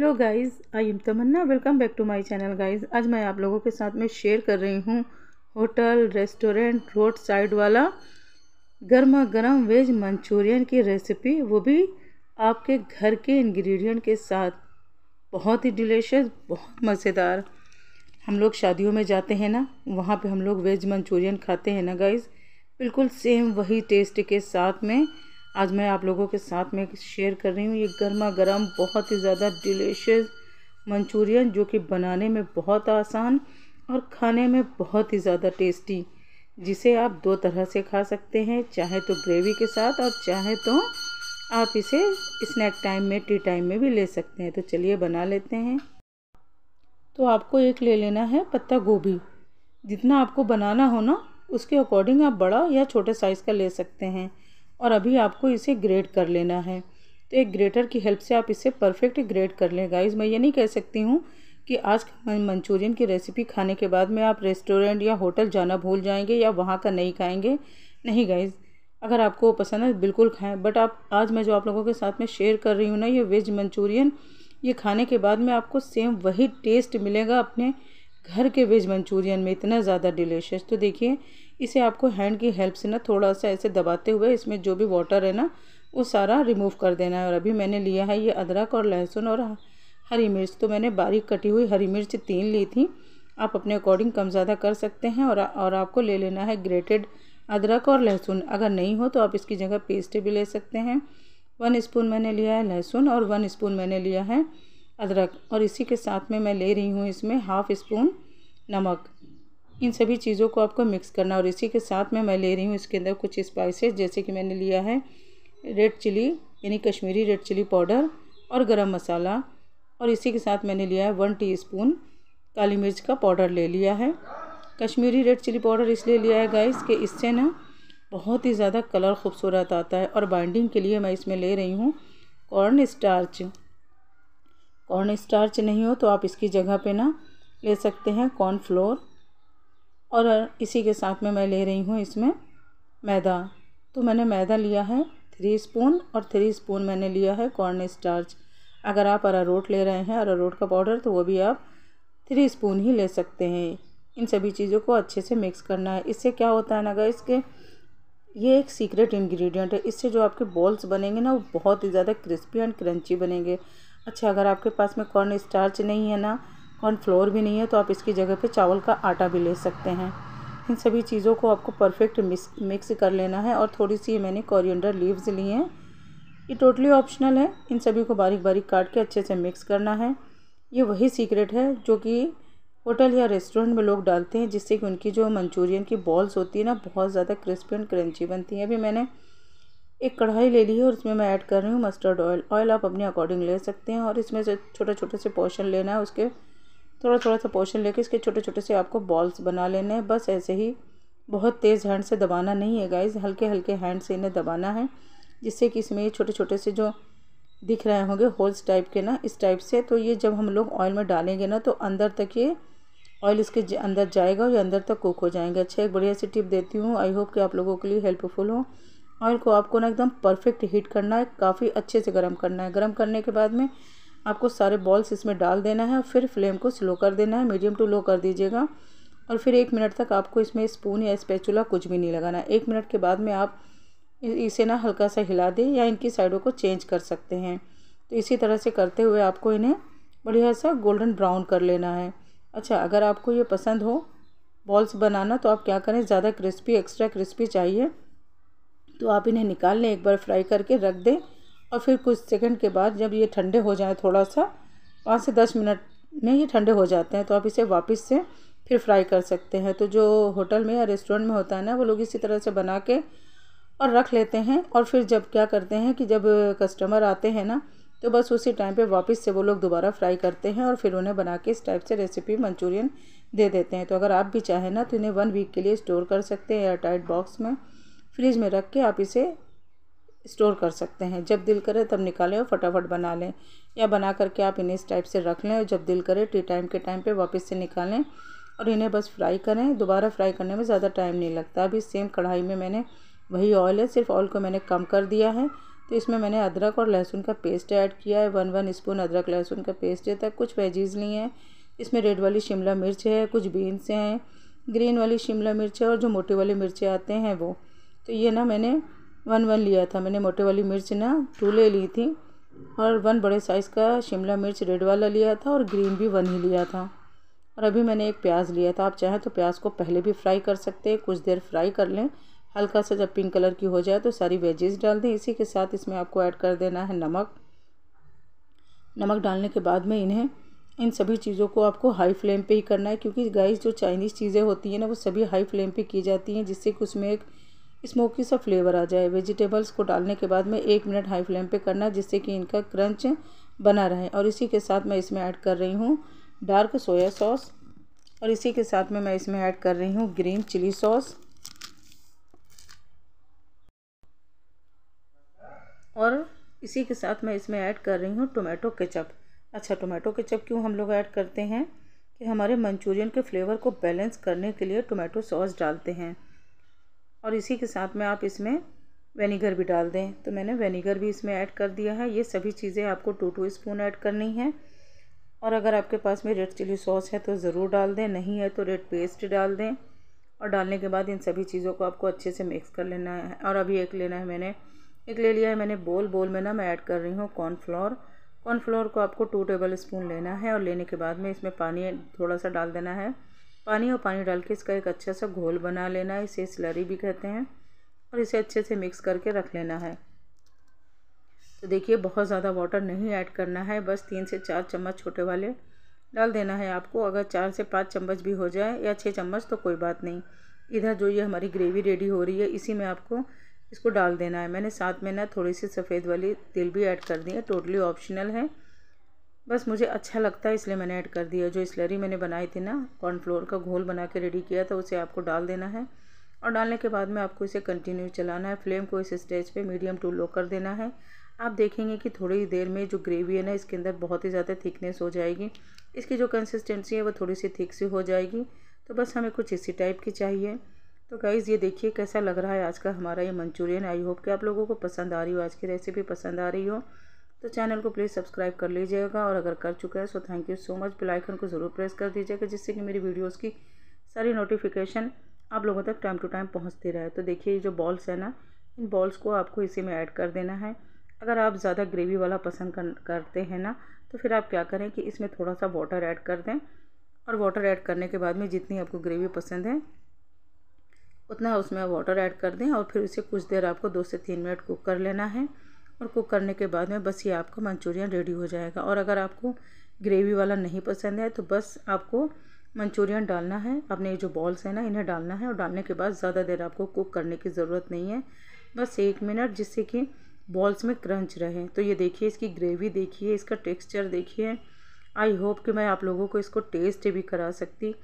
hello guys I am Tamanna welcome back to my channel guys आज मैं आप लोगों के साथ में शेयर कर रही हूँ होटल रेस्टोरेंट रोड साइड वाला गर्मा गर्म वेज मंचूरियन की रेसिपी वो भी आपके घर के इंग्रेडिएंट के साथ बहुत ही डिलीशियस बहुत मज़ेदार हम लोग शादियों में जाते हैं ना वहाँ पर हम लोग वेज मंचूरियन खाते हैं ना गाइज़ बिल्कुल सेम वही टेस्ट के साथ में आज मैं आप लोगों के साथ में शेयर कर रही हूँ ये गर्मा गर्म बहुत ही ज़्यादा डिलीशियस मंचूरियन जो कि बनाने में बहुत आसान और खाने में बहुत ही ज़्यादा टेस्टी जिसे आप दो तरह से खा सकते हैं चाहे तो ग्रेवी के साथ और चाहे तो आप इसे स्नैक टाइम में टी टाइम में भी ले सकते हैं तो चलिए बना लेते हैं तो आपको एक ले लेना है पत्ता गोभी जितना आपको बनाना हो ना उसके अकॉर्डिंग आप बड़ा या छोटे साइज़ का ले सकते हैं और अभी आपको इसे ग्रेड कर लेना है तो एक ग्रेटर की हेल्प से आप इसे परफेक्ट ग्रेड कर लें गाइज मैं ये नहीं कह सकती हूँ कि आज मंचूरियन की रेसिपी खाने के बाद में आप रेस्टोरेंट या होटल जाना भूल जाएंगे या वहाँ का नहीं खाएंगे नहीं गाइज़ अगर आपको पसंद है बिल्कुल खाएं बट आप आज मैं जो आप लोगों के साथ में शेयर कर रही हूँ ना ये वेज मंचूरियन ये खाने के बाद में आपको सेम वही टेस्ट मिलेगा अपने घर के वेज मंचूरियन में इतना ज़्यादा डिलीशियस तो देखिए इसे आपको हैंड की हेल्प से ना थोड़ा सा ऐसे दबाते हुए इसमें जो भी वाटर है ना वो सारा रिमूव कर देना है और अभी मैंने लिया है ये अदरक और लहसुन और हरी मिर्च तो मैंने बारीक कटी हुई हरी मिर्च तीन ली थी आप अपने अकॉर्डिंग कम ज़्यादा कर सकते हैं और और आपको ले लेना है ग्रेटेड अदरक और लहसुन अगर नहीं हो तो आप इसकी जगह पेस्ट भी ले सकते हैं वन स्पून मैंने लिया है लहसुन और वन स्पून मैंने लिया है अदरक और इसी के साथ में मैं ले रही हूँ इसमें हाफ़ स्पून नमक इन सभी चीज़ों को आपको मिक्स करना और इसी के साथ में मैं ले रही हूँ इसके अंदर कुछ स्पाइसेस जैसे कि मैंने लिया है रेड चिली यानी कश्मीरी रेड चिली पाउडर और गरम मसाला और इसी के साथ मैंने लिया है वन टीस्पून काली मिर्च का पाउडर ले लिया है कश्मीरी रेड चिली पाउडर इसलिए लिया है गाइस कि इससे ना बहुत ही ज़्यादा कलर खूबसूरत आता है और बाइंडिंग के लिए मैं इसमें ले रही हूँ कॉर्न स्टार्च कॉर्न स्टार्च नहीं हो तो आप इसकी जगह पे ना ले सकते हैं कॉर्न फ्लोर और इसी के साथ में मैं ले रही हूँ इसमें मैदा तो मैंने मैदा लिया है थ्री स्पून और थ्री स्पून मैंने लिया है कॉर्न स्टार्च अगर आप अरारोट ले रहे हैं अरारोट का पाउडर तो वो भी आप थ्री स्पून ही ले सकते हैं इन सभी चीज़ों को अच्छे से मिक्स करना है इससे क्या होता है ना गई इसके ये एक सीक्रेट इंग्रेडिएंट है इससे जो आपके बॉल्स बनेंगे ना वो बहुत ही ज़्यादा क्रिस्पी एंड क्रंची बनेंगे अच्छा अगर आपके पास में कॉर्न स्टार्च नहीं है ना फ्लोर भी नहीं है तो आप इसकी जगह पे चावल का आटा भी ले सकते हैं इन सभी चीज़ों को आपको परफेक्ट मिक्स कर लेना है और थोड़ी सी मैंने कोरिएंडर लीव्स ली हैं ये टोटली ऑप्शनल है इन सभी को बारीक बारीक काट के अच्छे से मिक्स करना है ये वही सीक्रेट है जो कि होटल या रेस्टोरेंट में लोग डालते हैं जिससे कि उनकी जो मंचूरियन की बॉल्स होती है ना बहुत ज़्यादा क्रिस्पी एंड क्रंची बनती हैं अभी मैंने एक कढ़ाई ले ली है और इसमें मैं ऐड कर रही हूँ मस्टर्ड ऑयल ऑयल आप अपने अकॉर्डिंग ले सकते हैं और इसमें से छोटे छोटे से पोर्शन लेना है उसके थोड़ा थोड़ा सा पोर्शन लेके इसके छोटे छोटे से आपको बॉल्स बना लेने हैं बस ऐसे ही बहुत तेज़ हैंड से दबाना नहीं है गाइज़ हल्के हल्के हैंड से इन्हें दबाना है जिससे कि इसमें ये छोटे छोटे से जो दिख रहे होंगे होल्स टाइप के ना इस टाइप से तो ये जब हम लोग ऑयल में डालेंगे ना तो अंदर तक ये ऑयल इसके अंदर जाएगा और ये अंदर तक कुक हो जाएंगे अच्छा एक बढ़िया सी टिप देती हूँ आई होप कि आप लोगों के लिए हेल्पफुल हो ऑयल को आपको ना एकदम परफेक्ट हीट करना है काफ़ी अच्छे से गर्म करना है गर्म करने के बाद में आपको सारे बॉल्स इसमें डाल देना है और फिर फ्लेम को स्लो कर देना है मीडियम टू लो कर दीजिएगा और फिर एक मिनट तक आपको इसमें स्पून या स्पैचुला कुछ भी नहीं लगाना है एक मिनट के बाद में आप इसे ना हल्का सा हिला दें या इनकी साइडों को चेंज कर सकते हैं तो इसी तरह से करते हुए आपको इन्हें बढ़िया सा गोल्डन ब्राउन कर लेना है अच्छा अगर आपको ये पसंद हो बॉल्स बनाना तो आप क्या करें ज़्यादा क्रिस्पी एक्स्ट्रा क्रिस्पी चाहिए तो आप इन्हें निकाल लें एक बार फ्राई करके रख दें और फिर कुछ सेकंड के बाद जब ये ठंडे हो जाए थोड़ा सा पाँच से दस मिनट में ये ठंडे हो जाते हैं तो आप इसे वापस से फिर फ्राई कर सकते हैं तो जो होटल में या रेस्टोरेंट में होता है ना वो लोग इसी तरह से बना के और रख लेते हैं और फिर जब क्या करते हैं कि जब कस्टमर आते हैं ना तो बस उसी टाइम पे वापस से वो लोग दोबारा फ्राई करते हैं और फिर उन्हें बना के इस टाइप से रेसिपी मंचूरियन दे देते हैं तो अगर आप भी चाहें ना तो इन्हें वन वीक के लिए स्टोर कर सकते हैं एयरटाइट बॉक्स में फ्रिज में रख के आप इसे स्टोर कर सकते हैं जब दिल करे तब निकालें और फटाफट बना लें या बना करके आप इन्हें इस टाइप से रख लें और जब दिल करे टी टाइम के टाइम पे वापस से निकालें और इन्हें बस फ्राई करें दोबारा फ्राई करने में ज़्यादा टाइम नहीं लगता अभी सेम कढ़ाई में मैंने वही ऑयल है सिर्फ ऑयल को मैंने कम कर दिया है तो इसमें मैंने अदरक और लहसुन का पेस्ट ऐड किया है वन वन स्पून अदरक लहसुन का पेस्ट है तक कुछ वेजीज़ ली हैं इसमें रेड वाली शिमला मिर्च है कुछ बीन्स हैं ग्रीन वाली शिमला मिर्च है और जो मोटी वाली मिर्चें आते हैं वो तो ये ना मैंने वन वन लिया था मैंने मोटे वाली मिर्च ना टू ले ली थी और वन बड़े साइज़ का शिमला मिर्च रेड वाला लिया था और ग्रीन भी वन ही लिया था और अभी मैंने एक प्याज लिया था आप चाहें तो प्याज को पहले भी फ्राई कर सकते हैं कुछ देर फ्राई कर लें हल्का सा जब पिंक कलर की हो जाए तो सारी वेजेस डाल दें इसी के साथ इसमें आपको ऐड कर देना है नमक नमक डालने के बाद में इन्हें इन सभी चीज़ों को आपको हाई फ्लेम पे ही करना है क्योंकि गाइस जो चाइनीज़ चीज़ें होती हैं ना वो सभी हाई फ्लेम पे की जाती हैं जिससे कि उसमें एक स्मोकी सा फ्लेवर आ जाए वेजिटेबल्स को डालने के बाद में एक मिनट हाई फ्लेम पे करना जिससे कि इनका क्रंच बना रहे और इसी के साथ मैं इसमें ऐड कर रही हूँ डार्क सोया सॉस और इसी के साथ में मैं इसमें ऐड कर रही हूँ ग्रीन चिली सॉस और इसी के साथ मैं इसमें ऐड कर रही हूँ टोमेटो केचप अच्छा टोमेटो केचप क्यों हम लोग ऐड करते हैं कि हमारे मंचूरियन के फ्लेवर को बैलेंस करने के लिए टोमेटो सॉस डालते हैं और इसी के साथ में आप इसमें वेनीगर भी डाल दें तो मैंने वेनीगर भी इसमें ऐड कर दिया है ये सभी चीज़ें आपको टू टू स्पून ऐड करनी है और अगर आपके पास में रेड चिली सॉस है तो ज़रूर डाल दें नहीं है तो रेड पेस्ट डाल दें और डालने के बाद इन सभी चीज़ों को आपको अच्छे से मिक्स कर लेना है और अभी एक लेना है मैंने एक ले लिया है मैंने बोल बोल में ना मैं ऐड कर रही हूँ कॉर्नफ्लोर कॉर्नफ्लोर को आपको टू टेबल स्पून लेना है और लेने के बाद में इसमें पानी थोड़ा सा डाल देना है पानी और पानी डाल के इसका एक अच्छा सा घोल बना लेना है इसे स्लरी भी कहते हैं और इसे अच्छे से मिक्स करके रख लेना है तो देखिए बहुत ज़्यादा वाटर नहीं ऐड करना है बस तीन से चार चम्मच छोटे वाले डाल देना है आपको अगर चार से पाँच चम्मच भी हो जाए या छः चम्मच तो कोई बात नहीं इधर जो ये हमारी ग्रेवी रेडी हो रही है इसी में आपको इसको डाल देना है मैंने साथ में ना थोड़ी सी सफ़ेद वाली तिल भी ऐड कर दी है टोटली ऑप्शनल है बस मुझे अच्छा लगता है इसलिए मैंने ऐड कर दिया जो स्लरी मैंने बनाई थी ना कॉर्नफ्लोर का घोल बना के रेडी किया था उसे आपको डाल देना है और डालने के बाद में आपको इसे कंटिन्यू चलाना है फ्लेम को इस स्टेज पे मीडियम टू लो कर देना है आप देखेंगे कि थोड़ी देर में जो ग्रेवी है ना इसके अंदर बहुत ही ज़्यादा थिकनेस हो जाएगी इसकी जो कंसिस्टेंसी है वो थोड़ी सी थिक सी हो जाएगी तो बस हमें कुछ इसी टाइप की चाहिए तो गाइज़ ये देखिए कैसा लग रहा है आज का हमारा ये मंचूरियन आई होप कि आप लोगों को पसंद आ रही हो आज की रेसिपी पसंद आ रही हो तो चैनल को प्लीज़ सब्सक्राइब कर लीजिएगा और अगर कर चुका है so thank you so much bell icon को ज़रूर प्रेस कर दीजिएगा जिससे कि मेरी वीडियोस की सारी नोटिफिकेशन आप लोगों तक टाइम टू टाइम पहुंचती रहे तो देखिए जो बॉल्स है ना इन बॉल्स को आपको इसी में ऐड कर देना है अगर आप ज़्यादा ग्रेवी वाला पसंद कर, करते हैं ना तो फिर आप क्या करें कि इसमें थोड़ा सा वाटर ऐड कर दें और वाटर ऐड करने के बाद में जितनी आपको ग्रेवी पसंद है उतना उसमें वाटर ऐड कर दें और फिर उसे कुछ देर आपको दो से तीन मिनट कुक कर लेना है और कुक करने के बाद में बस ये आपका मंचूरियन रेडी हो जाएगा और अगर आपको ग्रेवी वाला नहीं पसंद है तो बस आपको मंचूरियन डालना है अपने ये जो बॉल्स हैं ना इन्हें डालना है और डालने के बाद ज़्यादा देर आपको कुक करने की ज़रूरत नहीं है बस एक मिनट जिससे कि बॉल्स में क्रंच रहे तो ये देखिए इसकी ग्रेवी देखिए इसका टेक्सचर देखिए आई होप कि मैं आप लोगों को इसको टेस्ट भी करा सकती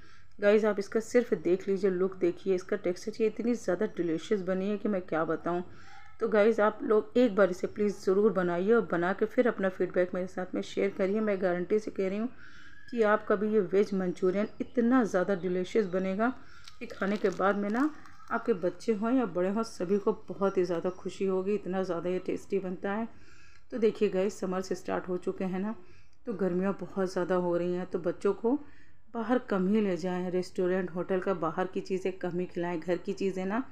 गाइज आप इसका सिर्फ देख लीजिए लुक देखिए इसका टेक्सचर ये इतनी ज़्यादा डिलीशियस बनी है कि मैं क्या बताऊँ तो गाइज़ आप लोग एक बार इसे प्लीज़ ज़रूर बनाइए और बना के फिर अपना फीडबैक मेरे साथ में शेयर करिए मैं गारंटी से कह रही हूँ कि आपका भी ये वेज मंचूरियन इतना ज़्यादा डिलीशियस बनेगा कि खाने के बाद में ना आपके बच्चे हों या बड़े हों सभी को बहुत ही ज़्यादा खुशी होगी इतना ज़्यादा ये टेस्टी बनता है तो देखिए गाइज़ समर से स्टार्ट हो चुके हैं ना तो गर्मियाँ बहुत ज़्यादा हो रही हैं तो बच्चों को बाहर कम ही ले जाएँ रेस्टोरेंट होटल का बाहर की चीज़ें कम ही खिलाएँ घर की चीज़ें ना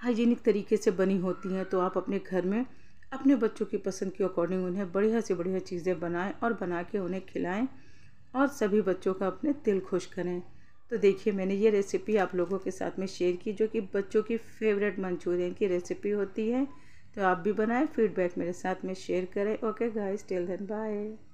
हाइजीनिक तरीके से बनी होती हैं तो आप अपने घर में अपने बच्चों की पसंद के अकॉर्डिंग उन्हें बढ़िया से बढ़िया चीज़ें बनाएं और बना के उन्हें खिलाएं और सभी बच्चों का अपने दिल खुश करें तो देखिए मैंने ये रेसिपी आप लोगों के साथ में शेयर की जो कि बच्चों की फेवरेट मंचूरियन की रेसिपी होती है तो आप भी बनाएं फीडबैक मेरे साथ में शेयर करें okay guys till then bye